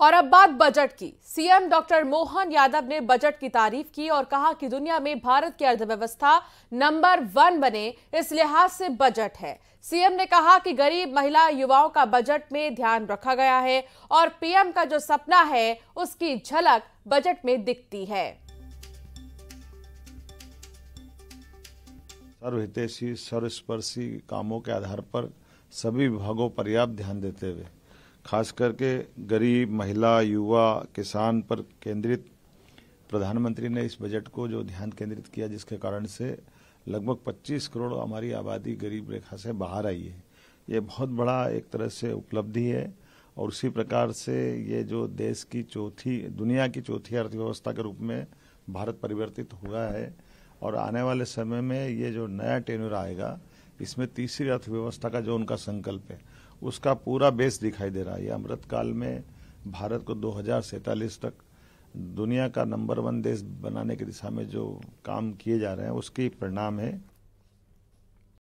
और अब बात बजट की सीएम डॉक्टर मोहन यादव ने बजट की तारीफ की और कहा कि दुनिया में भारत की अर्थव्यवस्था नंबर वन बने इस लिहाज से बजट है सीएम ने कहा कि गरीब महिला युवाओं का बजट में ध्यान रखा गया है और पीएम का जो सपना है उसकी झलक बजट में दिखती है सर्वहितेशी सर्वस्पर्शी कामों के आधार पर सभी विभागों पर्याप्त ध्यान देते हुए खास करके गरीब महिला युवा किसान पर केंद्रित प्रधानमंत्री ने इस बजट को जो ध्यान केंद्रित किया जिसके कारण से लगभग 25 करोड़ हमारी आबादी गरीब रेखा से बाहर आई है ये बहुत बड़ा एक तरह से उपलब्धि है और उसी प्रकार से ये जो देश की चौथी दुनिया की चौथी अर्थव्यवस्था के रूप में भारत परिवर्तित हुआ है और आने वाले समय में ये जो नया टेन्यूर आएगा इसमें तीसरी अर्थव्यवस्था का जो उनका संकल्प है उसका पूरा बेस दिखाई दे रहा है अमृत काल में भारत को दो तक दुनिया का नंबर वन देश बनाने की दिशा में जो काम किए जा रहे हैं उसके परिणाम है